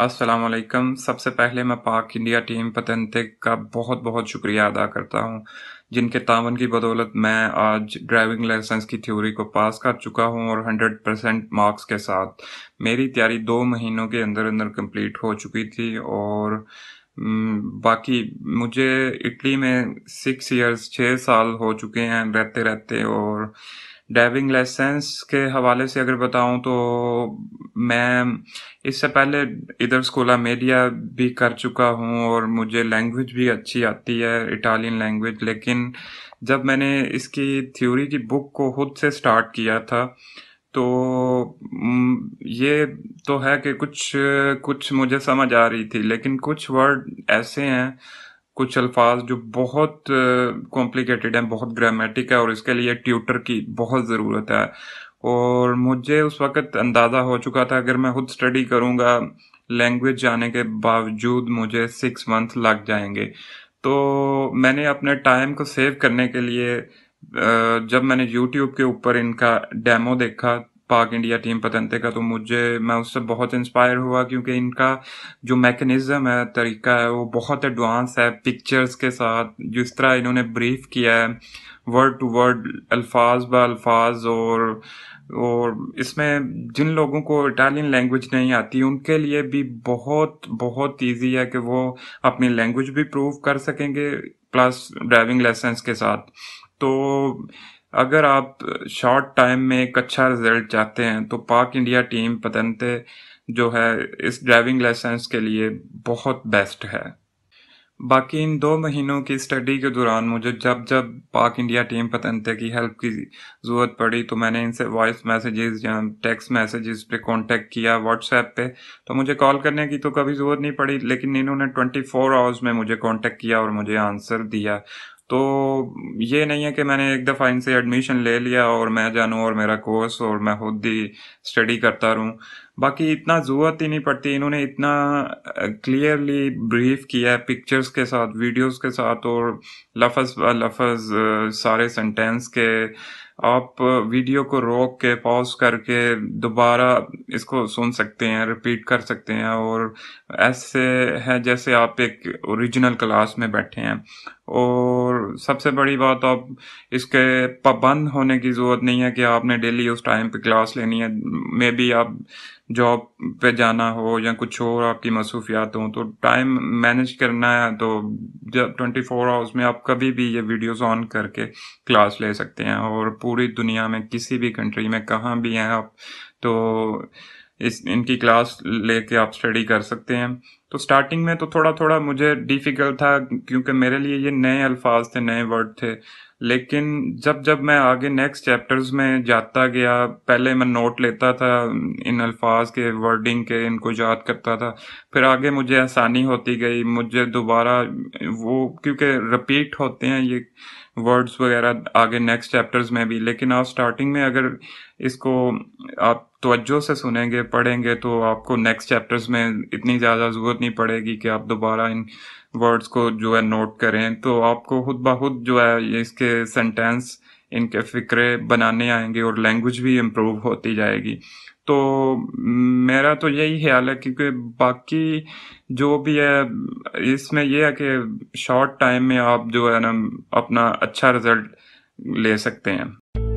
अस्सलाम सबसे पहले मैं पाक इंडिया टीम पतंते का बहुत बहुत शुक्रिया अदा करता हूँ जिनके तावन की बदौलत मैं आज ड्राइविंग लाइसेंस की थ्योरी को पास कर चुका हूँ और 100 परसेंट मार्क्स के साथ मेरी तैयारी दो महीनों के अंदर अंदर कंप्लीट हो चुकी थी और बाकी मुझे इटली में सिक्स ईयर्स छः साल हो चुके हैं रहते रहते और ड्राइविंग लाइसेंस के हवाले से अगर बताऊं तो मैं इससे पहले इधर स्कोला मेडिया भी कर चुका हूँ और मुझे लैंग्वेज भी अच्छी आती है इटालियन लैंग्वेज लेकिन जब मैंने इसकी थ्योरी की बुक को खुद से स्टार्ट किया था तो ये तो है कि कुछ कुछ मुझे समझ आ रही थी लेकिन कुछ वर्ड ऐसे हैं कुछ अल्फाज जो बहुत कॉम्प्लिकेटेड हैं बहुत ग्रामेटिक है और इसके लिए ट्यूटर की बहुत ज़रूरत है और मुझे उस वक़्त अंदाज़ा हो चुका था अगर मैं खुद स्टडी करूँगा लैंग्वेज जाने के बावजूद मुझे सिक्स मंथ लग जाएंगे तो मैंने अपने टाइम को सेव करने के लिए जब मैंने यूट्यूब के ऊपर इनका डेमो देखा पाक इंडिया टीम पतंते का तो मुझे मैं उससे बहुत इंस्पायर हुआ क्योंकि इनका जो मैकेनिज़्म है तरीका है वो बहुत एडवांस है पिक्चर्स के साथ जिस तरह इन्होंने ब्रीफ किया है वर्ड टू वर्ड अल्फाज ब अल्फाज और और इसमें जिन लोगों को इटालियन लैंग्वेज नहीं आती उनके लिए भी बहुत बहुत इजी है कि वो अपनी लैंग्वेज भी प्रूव कर सकेंगे प्लस ड्राइविंग लाइसेंस के साथ तो अगर आप शॉर्ट टाइम में एक अच्छा रिजल्ट चाहते हैं तो पाक इंडिया टीम पतनते जो है इस ड्राइविंग लाइसेंस के लिए बहुत बेस्ट है बाकी इन दो महीनों की स्टडी के दौरान मुझे जब जब पाक इंडिया टीम पतनते की हेल्प की ज़रूरत पड़ी तो मैंने इनसे वॉइस मैसेजेस या टेक्स्ट मैसेजेस पे कांटेक्ट किया व्हाट्सएप पे तो मुझे कॉल करने की तो कभी ज़रूरत नहीं पड़ी लेकिन इन्होंने 24 आवर्स में मुझे कांटेक्ट किया और मुझे आंसर दिया तो ये नहीं है कि मैंने एक दफ़ा इनसे एडमिशन ले लिया और मैं जानूँ और मेरा कोर्स और मैं खुद ही स्टडी करता रहूँ बाकी इतना जरूरत ही नहीं पड़ती इन्होंने इतना क्लियरली ब्रीफ किया है पिक्चर्स के साथ वीडियोस के साथ और लफज लफज सारे सेंटेंस के आप वीडियो को रोक के पॉज करके दोबारा इसको सुन सकते हैं रिपीट कर सकते हैं और ऐसे है जैसे आप एक ओरिजिनल क्लास में बैठे हैं और सबसे बड़ी बात आप इसके पाबंद होने की ज़रूरत नहीं है कि आपने डेली उस टाइम पे क्लास लेनी है मे बी आप जॉब पे जाना हो या कुछ और आपकी मसरूफियात हो तो टाइम मैनेज करना है तो जब ट्वेंटी फोर आवर्स में आप कभी भी ये वीडियोस ऑन करके क्लास ले सकते हैं और पूरी दुनिया में किसी भी कंट्री में कहाँ भी हैं आप तो इस इनकी क्लास लेके आप स्टडी कर सकते हैं तो स्टार्टिंग में तो थोड़ा थोड़ा मुझे डिफ़िकल्ट था क्योंकि मेरे लिए ये नए अल्फाज थे नए वर्ड थे लेकिन जब जब मैं आगे नेक्स्ट चैप्टर्स में जाता गया पहले मैं नोट लेता था इन अल्फाज के वर्डिंग के इनको याद करता था फिर आगे मुझे आसानी होती गई मुझे दोबारा वो क्योंकि रिपीट होते हैं ये वर्ड्स वगैरह आगे नेक्स्ट चैप्टर्स में भी लेकिन आप स्टार्टिंग में अगर इसको आप तोज्जो से सुनेंगे पढ़ेंगे तो आपको नेक्स्ट चैप्टर्स में इतनी ज़्यादा ज़रूरत नहीं पड़ेगी कि आप दोबारा इन वर्ड्स को जो है नोट करें तो आपको खुद ब खुद जो है इसके सेंटेंस इनके फ़िक्रे बनाने आएंगे और लैंग्वेज भी इम्प्रूव होती जाएगी तो मेरा तो यही ख्याल है क्योंकि बाकी जो भी है इसमें यह है कि शॉर्ट टाइम में आप जो है ना अपना अच्छा रिज़ल्ट ले सकते हैं